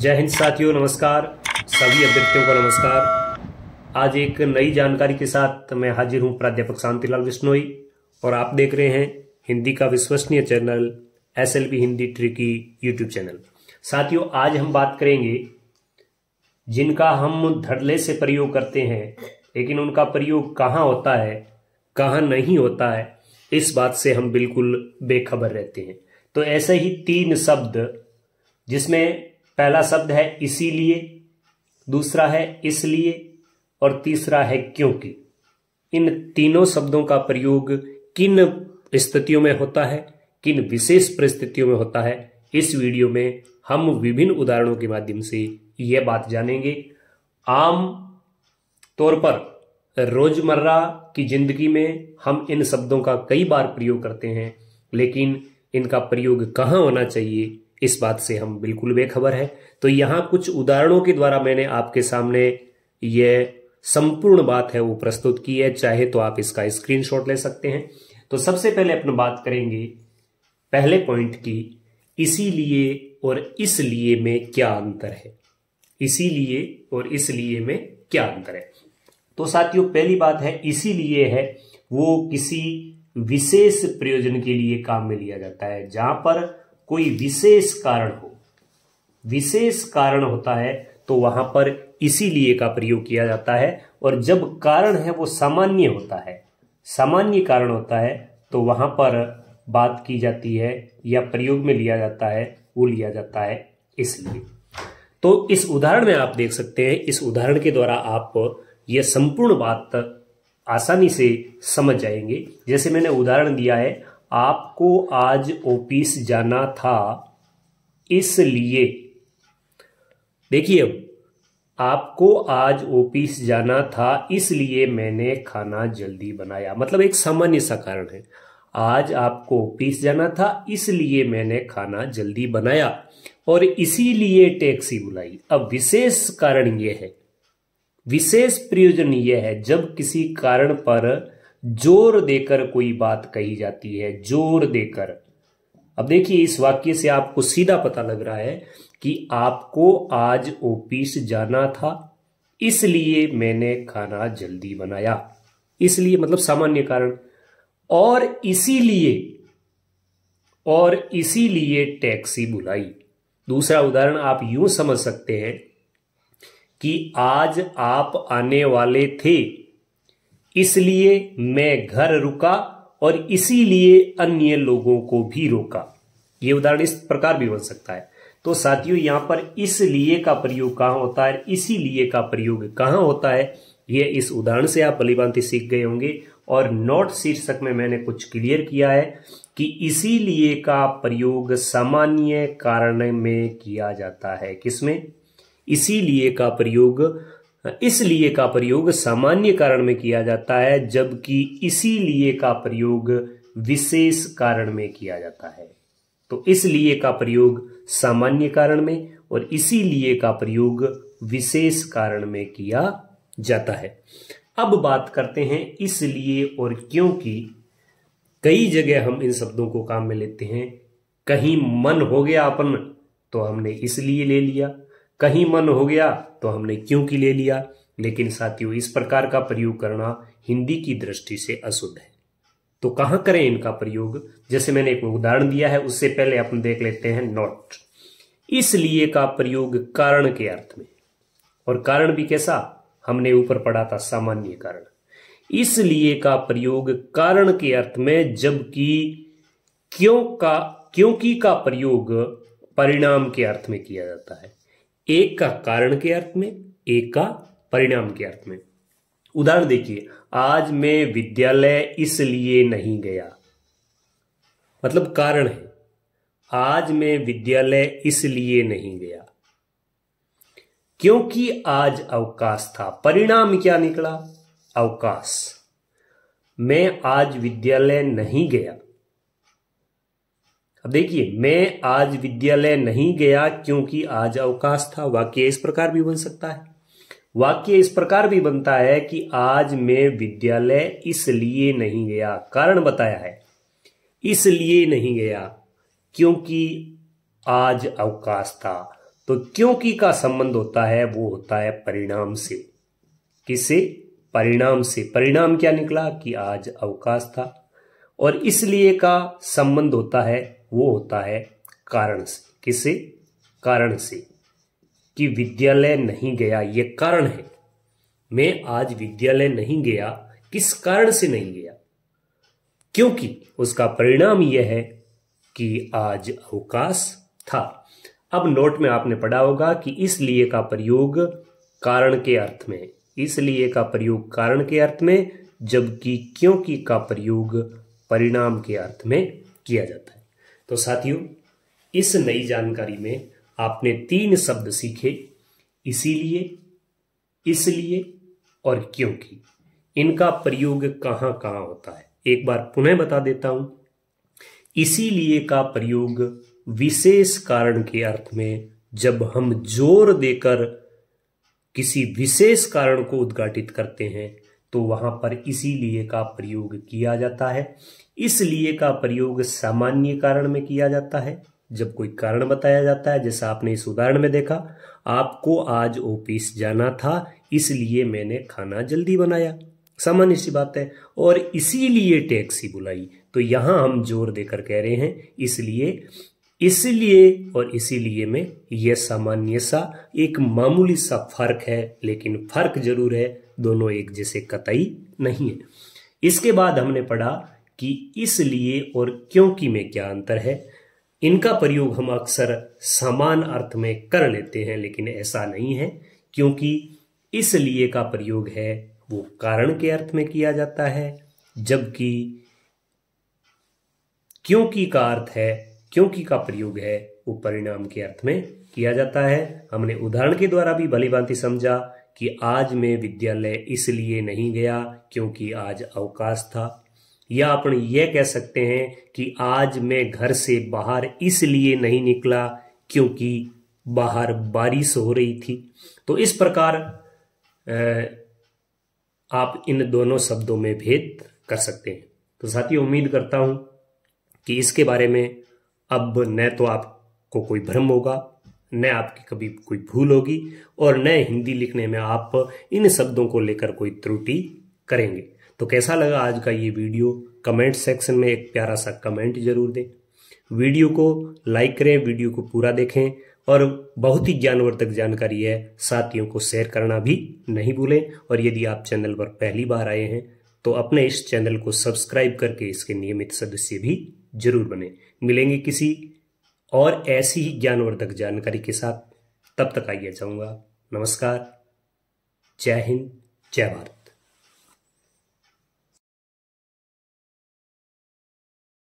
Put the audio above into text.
जय हिंद साथियों नमस्कार सभी अभ्यर्थियों को नमस्कार आज एक नई जानकारी के साथ मैं हाजिर हूं प्राध्यापक शांतिलाल बिश्नोई और आप देख रहे हैं हिंदी का विश्वसनीय channel S Hindi tricky YouTube channel साथियों आज हम बात करेंगे जिनका हम धड़ले से प्रयोग करते हैं लेकिन उनका प्रयोग कहाँ होता है कहाँ नहीं होता है इस बात से हम बिल्कुल बेखबर रहते हैं तो ऐसे ही तीन शब्द जिसमें पहला शब्द है इसीलिए दूसरा है इसलिए और तीसरा है क्योंकि इन तीनों शब्दों का प्रयोग किन स्थितियों में होता है किन विशेष परिस्थितियों में होता है इस वीडियो में हम विभिन्न उदाहरणों के माध्यम से यह बात जानेंगे आम तौर पर रोजमर्रा की जिंदगी में हम इन शब्दों का कई बार प्रयोग करते हैं लेकिन इनका प्रयोग कहाँ होना चाहिए इस बात से हम बिल्कुल बेखबर हैं तो यहां कुछ उदाहरणों के द्वारा मैंने आपके सामने ये संपूर्ण बात है वो प्रस्तुत की है चाहे तो आप इसका स्क्रीनशॉट ले सकते हैं तो सबसे पहले अपन बात करेंगे पहले पॉइंट की इसीलिए और इसलिए में क्या अंतर है इसीलिए और इसलिए में क्या अंतर है तो साथियों पहली बात है इसीलिए है वो किसी विशेष प्रयोजन के लिए काम में लिया जाता है जहां पर कोई विशेष कारण हो विशेष कारण होता है तो वहां पर इसीलिए का प्रयोग किया जाता है और जब कारण है वो सामान्य होता है सामान्य कारण होता है तो वहां पर बात की जाती है या प्रयोग में लिया जाता है वो लिया जाता है इसलिए तो इस उदाहरण में आप देख सकते हैं इस उदाहरण के द्वारा आप यह संपूर्ण बात आसानी से समझ जाएंगे जैसे मैंने उदाहरण दिया है आपको आज ऑफिस जाना था इसलिए देखिए आपको आज ऑफिस जाना था इसलिए मैंने खाना जल्दी बनाया मतलब एक सामान्य सा कारण है आज आपको ऑफिस जाना था इसलिए मैंने खाना जल्दी बनाया और इसीलिए टैक्सी बुलाई अब विशेष कारण यह है विशेष प्रयोजन यह है जब किसी कारण पर जोर देकर कोई बात कही जाती है जोर देकर अब देखिए इस वाक्य से आपको सीधा पता लग रहा है कि आपको आज ऑफिस जाना था इसलिए मैंने खाना जल्दी बनाया इसलिए मतलब सामान्य कारण और इसीलिए और इसीलिए टैक्सी बुलाई दूसरा उदाहरण आप यूं समझ सकते हैं कि आज आप आने वाले थे इसलिए मैं घर रुका और इसीलिए अन्य लोगों को भी रोका ये उदाहरण इस प्रकार भी बन सकता है तो साथियों यहां पर इसलिए का प्रयोग कहां होता है इसीलिए का प्रयोग कहां होता है यह इस उदाहरण से आप भलीभांति सीख गए होंगे और नोट शीर्षक में मैंने कुछ क्लियर किया है कि इसीलिए का प्रयोग सामान्य कारण में किया जाता है किसमें इसीलिए का प्रयोग इसलिए का प्रयोग सामान्य कारण में किया जाता है जबकि इसीलिए का प्रयोग विशेष कारण में किया जाता है तो इसलिए का प्रयोग सामान्य कारण में और इसीलिए का प्रयोग विशेष कारण में किया जाता है अब बात करते हैं इसलिए और क्योंकि कई जगह हम इन शब्दों को काम में लेते हैं कहीं मन हो गया अपन तो हमने इसलिए ले लिया कहीं मन हो गया तो हमने क्योंकि ले लिया लेकिन साथियों इस प्रकार का प्रयोग करना हिंदी की दृष्टि से अशुद्ध है तो कहां करें इनका प्रयोग जैसे मैंने एक उदाहरण दिया है उससे पहले अपन देख लेते हैं नॉट इसलिए का प्रयोग कारण के अर्थ में और कारण भी कैसा हमने ऊपर पढ़ा था सामान्य कारण इसलिए का प्रयोग कारण के अर्थ में जबकि क्यों का क्योंकि का प्रयोग परिणाम के अर्थ में किया जाता है एक का कारण के अर्थ में एक का परिणाम के अर्थ में उदाहरण देखिए आज मैं विद्यालय इसलिए नहीं गया मतलब कारण है आज मैं विद्यालय इसलिए नहीं गया क्योंकि आज अवकाश था परिणाम क्या निकला अवकाश मैं आज विद्यालय नहीं गया अब देखिए मैं आज विद्यालय नहीं गया क्योंकि आज अवकाश था वाक्य इस प्रकार भी बन सकता है वाक्य इस प्रकार भी बनता है कि आज मैं विद्यालय इसलिए नहीं गया कारण बताया है इसलिए नहीं गया क्योंकि आज अवकाश था तो क्योंकि का संबंध होता है वो होता है परिणाम से किसे परिणाम से परिणाम क्या निकला कि आज अवकाश था और इसलिए का संबंध होता है वो होता है कारण से किसे कारण से कि विद्यालय नहीं गया ये कारण है मैं आज विद्यालय नहीं गया किस कारण से नहीं गया क्योंकि उसका परिणाम यह है कि आज अवकाश था अब नोट में आपने पढ़ा होगा कि इसलिए का प्रयोग कारण के अर्थ में इसलिए का प्रयोग कारण के अर्थ में जबकि क्योंकि का प्रयोग परिणाम के अर्थ में किया जाता है तो साथियों इस नई जानकारी में आपने तीन शब्द सीखे इसीलिए इसलिए और क्योंकि इनका प्रयोग कहां कहां होता है एक बार पुनः बता देता हूं इसीलिए का प्रयोग विशेष कारण के अर्थ में जब हम जोर देकर किसी विशेष कारण को उद्घाटित करते हैं तो वहां पर इसीलिए का प्रयोग किया जाता है इसलिए का प्रयोग सामान्य कारण में किया जाता है जब कोई कारण बताया जाता है जैसा आपने इस उदाहरण में देखा आपको आज ऑफिस जाना था इसलिए मैंने खाना जल्दी बनाया सामान्य सी बात है और इसीलिए टैक्सी बुलाई तो यहां हम जोर देकर कह रहे हैं इसलिए इसलिए और इसीलिए में यह सामान्य सा एक मामूली सा फर्क है लेकिन फर्क जरूर है दोनों एक जैसे कतई नहीं है इसके बाद हमने पढ़ा कि इसलिए और क्योंकि में क्या अंतर है इनका प्रयोग हम अक्सर समान अर्थ में कर लेते हैं लेकिन ऐसा नहीं है क्योंकि इसलिए का प्रयोग है वो कारण के अर्थ में किया जाता है जबकि क्योंकि का अर्थ है क्योंकि का प्रयोग है वो परिणाम के अर्थ में किया जाता है हमने उदाहरण के द्वारा भी भली समझा कि आज मैं विद्यालय इसलिए नहीं गया क्योंकि आज अवकाश था या अपन यह कह सकते हैं कि आज मैं घर से बाहर इसलिए नहीं निकला क्योंकि बाहर बारिश हो रही थी तो इस प्रकार आप इन दोनों शब्दों में भेद कर सकते हैं तो साथियों उम्मीद करता हूं कि इसके बारे में अब न तो आपको कोई भ्रम होगा न आपकी कभी कोई भूल होगी और न हिंदी लिखने में आप इन शब्दों को लेकर कोई त्रुटि करेंगे तो कैसा लगा आज का ये वीडियो कमेंट सेक्शन में एक प्यारा सा कमेंट जरूर दें वीडियो को लाइक करें वीडियो को पूरा देखें और बहुत ही ज्ञानवर्धक जानकारी है साथियों को शेयर करना भी नहीं भूलें और यदि आप चैनल पर पहली बार आए हैं तो अपने इस चैनल को सब्सक्राइब करके इसके नियमित सदस्य भी जरूर बने मिलेंगे किसी और ऐसी ही ज्ञानवर्धक जानकारी के साथ तब तक आइए जाऊंगा नमस्कार जय हिंद जय भारत